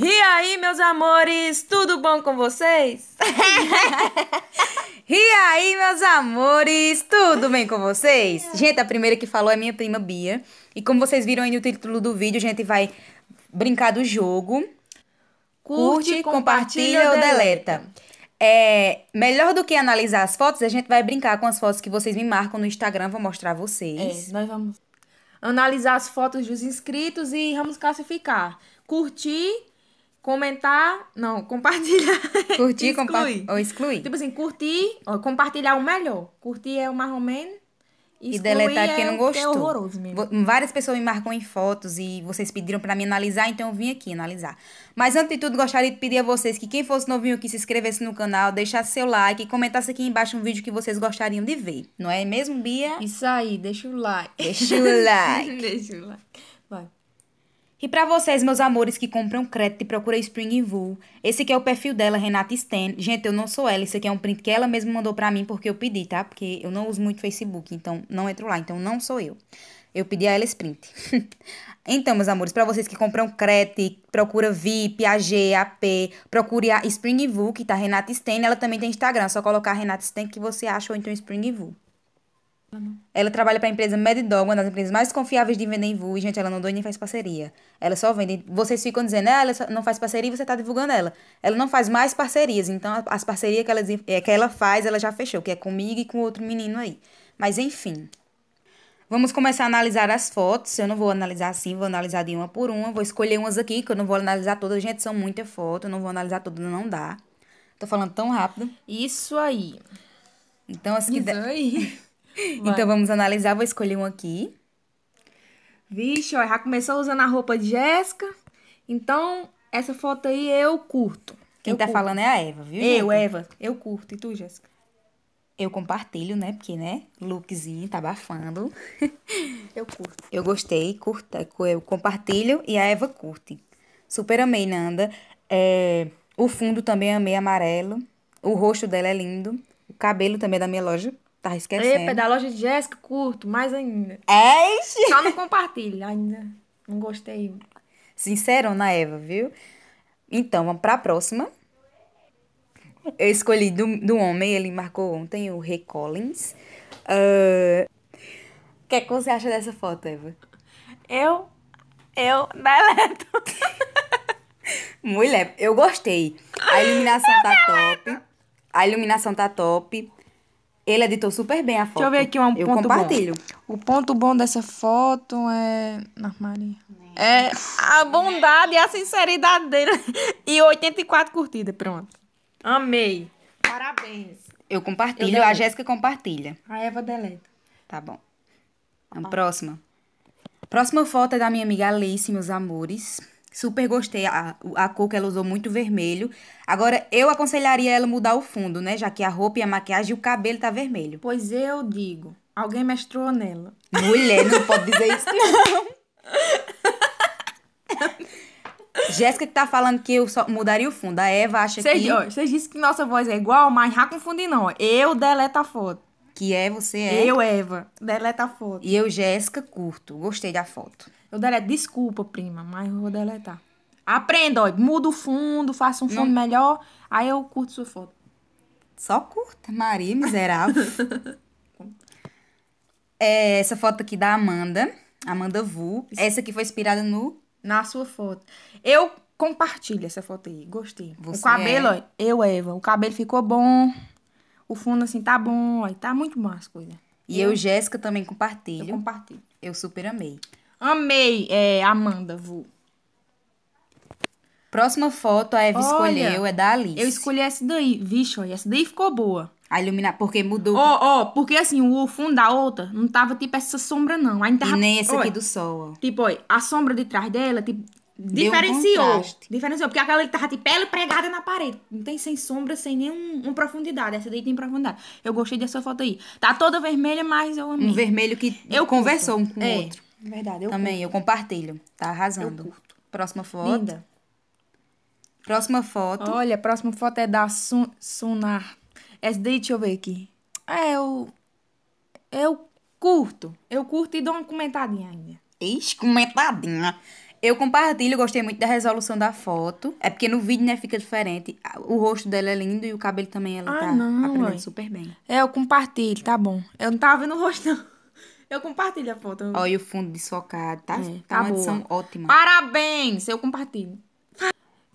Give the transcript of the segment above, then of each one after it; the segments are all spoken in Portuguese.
E aí, meus amores, tudo bom com vocês? e aí, meus amores, tudo bem com vocês? Gente, a primeira que falou é minha prima Bia. E como vocês viram aí no título do vídeo, a gente vai brincar do jogo. Curte, Curte compartilha, ou deleta. É, melhor do que analisar as fotos, a gente vai brincar com as fotos que vocês me marcam no Instagram, vou mostrar a vocês. É, nós vamos analisar as fotos dos inscritos e vamos classificar. Curtir Comentar, não, compartilhar. Curtir, compartilhar. Ou excluir. Tipo assim, curtir, ó, compartilhar o melhor. Curtir é o mais ou menos. E deletar é quem não gostou. É horroroso mesmo. Várias pessoas me marcam em fotos e vocês pediram para me analisar, então eu vim aqui analisar. Mas antes de tudo, gostaria de pedir a vocês que quem fosse novinho aqui se inscrevesse no canal, deixasse seu like e comentasse aqui embaixo um vídeo que vocês gostariam de ver. Não é mesmo, Bia? Isso aí, deixa o like. Deixa o like. deixa o like. E para vocês, meus amores que compram crédito e procuram Spring Invul, esse aqui é o perfil dela, Renata Sten. Gente, eu não sou ela, esse aqui é um print que ela mesma mandou para mim porque eu pedi, tá? Porque eu não uso muito Facebook, então não entro lá, então não sou eu. Eu pedi a ela esse print. então, meus amores, para vocês que compram crédito, procura VIP, AG, AP, procure a Spring Invul, que tá Renata Sten, ela também tem Instagram, é só colocar Renata Sten que você acha ou então Spring Invul. Ela trabalha para a empresa Mad Dog, uma das empresas mais confiáveis de vender em VU. Gente, ela não doa nem faz parceria. Ela só vende. Vocês ficam dizendo, né ela não faz parceria e você está divulgando ela. Ela não faz mais parcerias. Então, as parcerias que ela, é, que ela faz, ela já fechou, que é comigo e com outro menino aí. Mas, enfim. Vamos começar a analisar as fotos. Eu não vou analisar assim, vou analisar de uma por uma. Vou escolher umas aqui, que eu não vou analisar todas. Gente, são muita foto. Não vou analisar todas, não dá. Tô falando tão rápido. Isso aí. Então, as que. Isso aí. Então vamos analisar, vou escolher um aqui. Vixe, ó, já começou usando a roupa de Jéssica. Então, essa foto aí eu curto. Quem eu tá curto. falando é a Eva, viu? Eu, Eva. Eu curto. E tu, Jéssica? Eu compartilho, né? Porque, né? Lookzinho, tá abafando. eu curto. Eu gostei, curta. Eu compartilho e a Eva curte. Super amei, Nanda. É, o fundo também amei amarelo. O rosto dela é lindo. O cabelo também é da minha loja tá esquecendo. Epa, da loja de Jéssica, curto, mais ainda. É, ixi. Só não compartilho ainda. Não gostei. na Eva, viu? Então, vamos pra próxima. Eu escolhi do, do homem, ele marcou ontem, o Ray Collins. Uh... O que é que você acha dessa foto, Eva? Eu, eu, deleto. Mulher, eu gostei. A iluminação tá top. A iluminação tá top. Ele editou super bem a foto. Deixa eu ver aqui um eu ponto compartilho. bom. O ponto bom dessa foto é... Armaria. É a bondade e a sinceridade dele. E 84 curtidas, pronto. Amei. Parabéns. Eu compartilho, eu a Jéssica compartilha. A Eva deleta. Tá bom. ah. próxima. Próxima foto é da minha amiga Alice, meus amores. Super gostei. A, a cor que ela usou muito vermelho. Agora, eu aconselharia ela mudar o fundo, né? Já que a roupa e a maquiagem e o cabelo tá vermelho. Pois eu digo. Alguém mestrou nela. Mulher, não pode dizer isso, não. Jéssica que tá falando que eu só mudaria o fundo. A Eva acha que. Vocês disse que nossa voz é igual, mas já confundi não. Eu deleto a foto que é você é. Eu, Eva. Deleta a foto. E eu, Jéssica, curto. Gostei da foto. Eu deleto. Desculpa, prima, mas eu vou deletar. Aprenda, ó. Muda o fundo, faça um fundo melhor. Aí eu curto sua foto. Só curta. Maria, miserável. é, essa foto aqui da Amanda. Amanda Vu. Essa aqui foi inspirada no... Na sua foto. Eu compartilho essa foto aí. Gostei. Você o cabelo, é... ó. Eu, Eva. O cabelo ficou bom o fundo assim tá bom, aí tá muito bom as coisas. E eu, eu Jéssica, também compartilho. Eu compartilho. Eu super amei. Amei, é, Amanda, Vu. Próxima foto a Eva Olha, escolheu é da Alice. Eu escolhi essa daí. Vixe, ó, essa daí ficou boa. A iluminar, porque mudou. Ó, oh, ó, oh, porque assim, o fundo da outra não tava tipo essa sombra, não. Ainda tava... E nem essa aqui do sol, ó. Tipo, ó, a sombra de trás dela, tipo, Diferenciou. Um diferenciou. Porque aquela ali tava de tipo, pele pregada na parede. Não tem sem sombra, sem nenhuma profundidade. Essa daí tem profundidade. Eu gostei dessa foto aí. Tá toda vermelha, mas eu amei. Um vermelho que eu conversou curto. um com o é, outro. Verdade, eu Também, curto. eu compartilho. Tá arrasando. Eu curto. Próxima foto. Linda. Próxima foto. Olha, a próxima foto é da Sun Sunar. Essa daí, deixa eu ver aqui. É, eu... Eu curto. Eu curto e dou uma comentadinha ainda. Ex, comentadinha. Eu compartilho, gostei muito da resolução da foto. É porque no vídeo, né, fica diferente. O rosto dela é lindo e o cabelo também ela ah, tá não, aprendendo mãe. super bem. É, eu compartilho, tá bom. Eu não tava vendo o rosto, não. Eu compartilho a foto. Olha o fundo desfocado, tá? É, tá, tá uma edição ótima. Parabéns! Eu compartilho.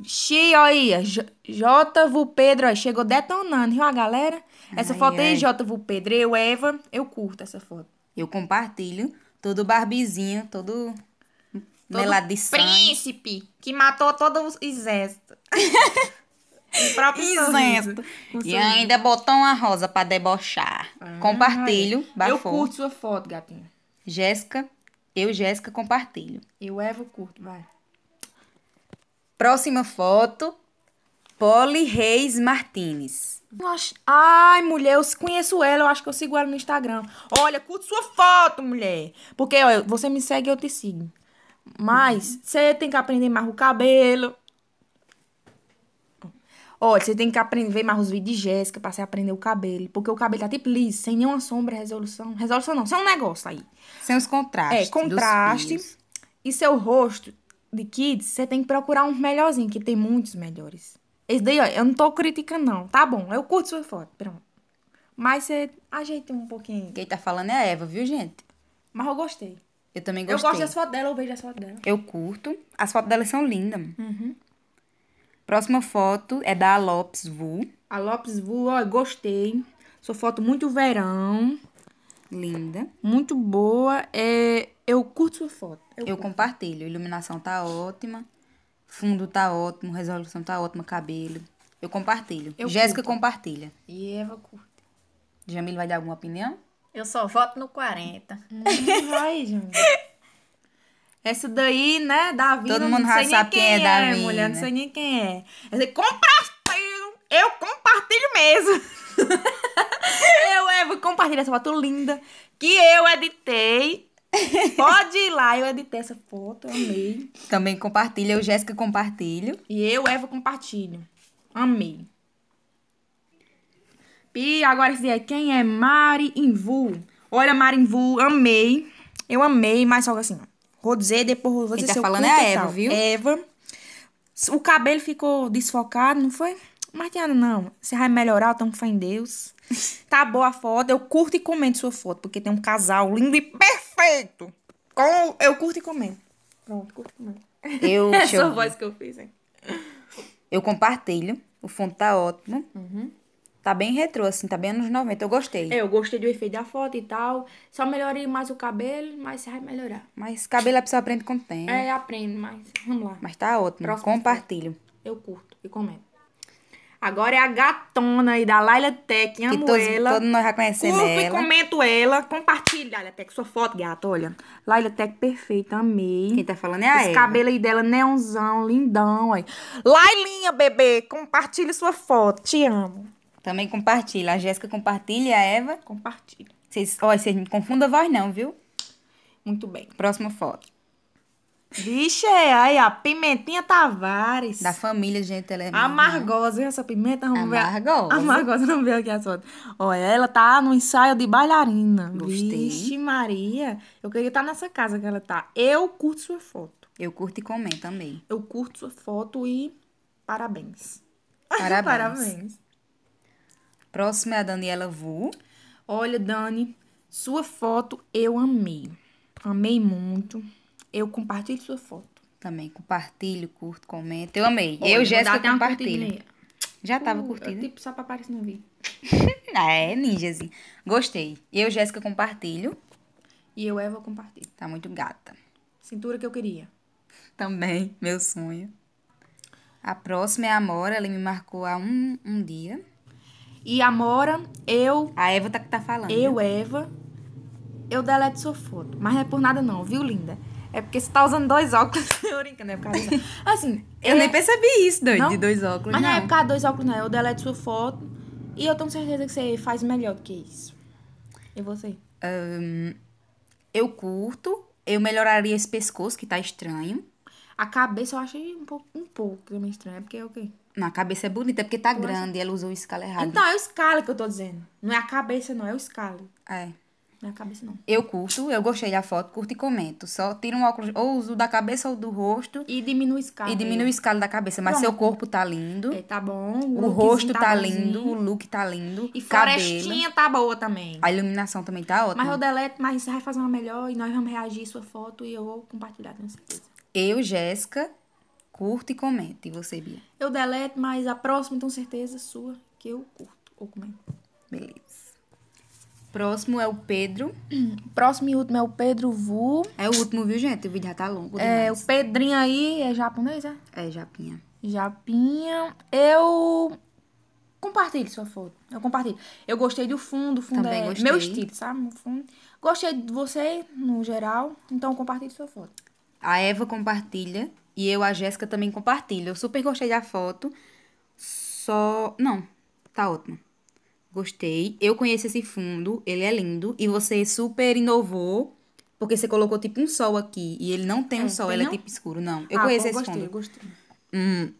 Xi, olha aí, Jv Pedro, aí, chegou detonando, viu a galera? Essa ai, foto aí, Jv Pedro, eu, Eva, eu curto essa foto. Eu compartilho, todo barbizinho, todo Melado príncipe que matou todo o exército. o próprio exército. E ainda botou uma rosa para debochar. Ah, Compartilho, bafou. Eu curto sua foto, gatinha. Jéssica, eu, Jéssica, compartilho. Eu Evo curto, vai. Próxima foto. Polly Reis Martínez. Nossa, ai, mulher, eu conheço ela, eu acho que eu sigo ela no Instagram. Olha, curte sua foto, mulher. Porque, olha, você me segue, eu te sigo. Mas uhum. você tem que aprender mais o cabelo. Olha, você tem que aprender, ver mais os vídeos de Jéssica pra você aprender o cabelo. Porque o cabelo tá tipo liso, sem nenhuma sombra, resolução. Resolução não, só um negócio aí. Sem os contrastes. É, contraste. E seu rosto de kids, você tem que procurar uns melhorzinhos, que tem muitos melhores. Esse daí, ó, eu não tô criticando, não. Tá bom, eu curto sua foto, pronto. Mas você ajeita um pouquinho. Quem tá falando é a Eva, viu, gente? Mas eu gostei. Eu também gostei. Eu gosto das fotos dela, eu vejo as fotos dela. Eu curto. As fotos dela são lindas. Uhum. Próxima foto é da Lopes Vu. A Lopes Vu, ó, gostei. Sua foto muito verão. Linda. Muito boa. É, eu curto sua foto. Eu, eu compartilho. A iluminação tá ótima. Fundo tá ótimo. Resolução tá ótima. Cabelo. Eu compartilho. Eu Jéssica curto. compartilha. E Eva curte. Jamil vai dar alguma opinião? Eu só voto no 40. Ai, gente. Essa daí, né, Davi, Todo mundo já sabe quem é, é Davi, mulher, não né? sei nem quem é. Essa compartilho, eu compartilho mesmo. eu, evo compartilho essa foto linda que eu editei. Pode ir lá, eu editei essa foto, amei. Também compartilha, eu Jéssica compartilho. E eu, evo compartilho. Amei. Pi, agora se é quem é Mari Invu. Olha, Mari Invu, amei. Eu amei, mas só assim, vou dizer, depois você dizer Quem tá falando é a Eva, viu? Eva. O cabelo ficou desfocado, não foi? Martiana, não. Você vai melhorar, eu tenho fé em Deus. tá boa a foto. Eu curto e comento sua foto, porque tem um casal lindo e perfeito. Com... Eu curto e comento. Pronto, curto e comento. Eu, Essa eu... voz que eu fiz, hein? Eu compartilho. O fundo tá ótimo. Uhum. Tá bem retrô, assim, tá bem anos 90. Eu gostei. É, eu gostei do efeito da foto e tal. Só melhorei mais o cabelo, mas vai melhorar. Mas cabelo a pessoa aprende com o tempo. É, aprende, mas vamos lá. Mas tá ótimo. Próximo Compartilho. Eu curto e comento. Agora é a gatona aí da Laila Tech. Que amo todos, ela. Todos nós já conhecemos Curto ela. e comento ela. Compartilha, Laila Tech. Sua foto, gata, olha. Laila Tech perfeita, amei. Quem tá falando é a Esse ela. cabelo aí dela, neonzão, lindão. Aí. Lailinha, bebê, compartilha sua foto. Te amo. Também compartilha. A Jéssica compartilha, a Eva. Compartilha. Vocês, olha, vocês não confundam a voz, não, viu? Muito bem. Próxima foto. Vixe, é, aí, a Pimentinha Tavares. Da família, gente, ela é Amargosa, viu essa pimenta? Amargosa. Amargosa, não veio aqui a foto. Olha, ela tá no ensaio de bailarina. Gostei. Vixe, Maria. Eu queria estar nessa casa que ela tá. Eu curto sua foto. Eu curto e comento também. Eu curto sua foto e parabéns. Parabéns. parabéns. Próxima é a Daniela Vu. Olha, Dani, sua foto eu amei. Amei muito. Eu compartilho sua foto. Também compartilho, curto, comento. Eu amei. Olha, eu, Jéssica, compartilho. Já tava uh, curtida. Tipo, só pra parecer no vídeo. Ah, é, ninjazinho. Gostei. Eu, Jéssica, compartilho. E eu, Eva, compartilho. Tá muito gata. Cintura que eu queria. Também, meu sonho. A próxima é a Amora. Ela me marcou há um, um dia. E a Mora eu. A Eva tá que tá falando. Né? Eu, Eva, eu deleto sua foto. Mas não é por nada, não, viu, linda? É porque você tá usando dois óculos. Eu brincando, é por causa disso. Assim. eu é... nem percebi isso, doido, de dois óculos. Mas não. É não é por causa de dois óculos, não. Eu deleto sua foto. E eu tenho certeza que você faz melhor do que isso. E você? Um, eu curto. Eu melhoraria esse pescoço que tá estranho. A cabeça eu achei um pouco, um pouco meio estranha, porque é o quê? Não, a cabeça é bonita, é porque tá grande, e ela usou o escala errado. Então, é o escala que eu tô dizendo. Não é a cabeça, não, é o escala. É. Não é a cabeça, não. Eu curto, eu gostei da foto, curto e comento. Só tira um óculos, ou uso da cabeça ou do rosto. E diminui o escala. E diminui o escala da cabeça, mas Pronto. seu corpo tá lindo. É, tá bom. O, o rosto tá, tá lindo, o look tá lindo. E florestinha tá boa também. A iluminação também tá ótima. Mas eu deleto, mas você vai fazer uma melhor e nós vamos reagir sua foto e eu vou compartilhar, com certeza. Eu, Jéssica, curto e comento. E você, Bia? Eu deleto, mas a próxima, então, certeza sua que eu curto ou comento. Beleza. Próximo é o Pedro. Próximo e último é o Pedro Vu. É o último, viu, gente? O vídeo já tá longo é, demais. É, o Pedrinho aí é japonês, é? É, japinha. Japinha. Eu compartilhe sua foto. Eu compartilho. Eu gostei do fundo, o fundo Também é gostei. meu estilo, sabe? fundo. Gostei de você, no geral, então compartilhe sua foto. A Eva compartilha e eu, a Jéssica, também compartilho. Eu super gostei da foto. Só. Não, tá ótimo. Gostei. Eu conheço esse fundo, ele é lindo. E você super inovou, porque você colocou tipo um sol aqui. E ele não tem é, um sol, tem ele é, não? é tipo escuro, não. Eu ah, conheço pô, esse gostei, fundo. Gostei, gostei. Hum,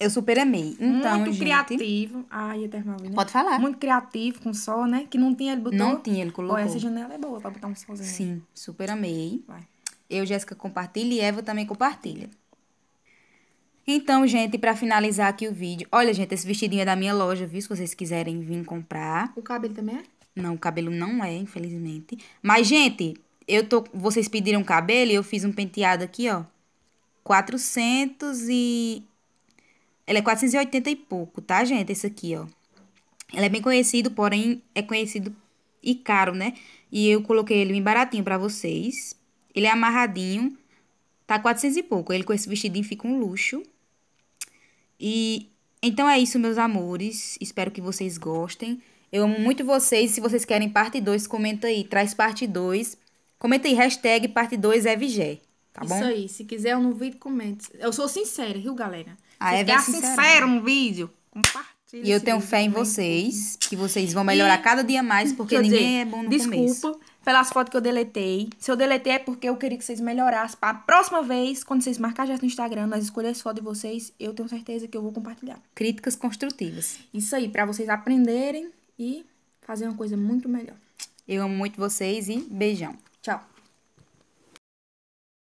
eu super amei. Então, Muito gente, criativo. Ai, eterno. É né? Pode falar. Muito criativo, com sol, né? Que não tinha, ele botou. Não tinha, ele colocou. Ó, essa janela é boa pra botar um solzinho. Sim, super amei. Vai. Eu, Jéssica, compartilho e Eva também compartilha. Então, gente, para finalizar aqui o vídeo. Olha, gente, esse vestidinho é da minha loja, viu? Se vocês quiserem vir comprar. O cabelo também é? Não, o cabelo não é, infelizmente. Mas, gente, eu tô... Vocês pediram cabelo e eu fiz um penteado aqui, ó. 400 e... Ela é 480 e pouco, tá, gente? Esse aqui, ó. Ela é bem conhecido, porém é conhecido e caro, né? E eu coloquei ele bem baratinho para vocês, ele é amarradinho. Tá 400 e pouco. Ele com esse vestidinho fica um luxo. E então é isso, meus amores. Espero que vocês gostem. Eu amo muito vocês. Se vocês querem parte 2, comenta aí. Traz parte 2. Comenta aí, hashtag parte 2 é vigé. Tá Isso aí. Se quiser um vídeo, comente. Eu sou sincera, viu, galera? Ah, Se é quer sincero no vídeo, compartilha. E eu tenho fé em vocês, que vocês vão melhorar e... cada dia mais, porque ninguém dizer, é bom no desculpa, começo. Desculpa, pelas fotos que eu deletei. Se eu deletei é porque eu queria que vocês melhorassem. Para a próxima vez, quando vocês marcarem já no Instagram, nós escolher as fotos de vocês, eu tenho certeza que eu vou compartilhar. Críticas construtivas. Isso aí, para vocês aprenderem e fazer uma coisa muito melhor. Eu amo muito vocês e beijão. Tchau.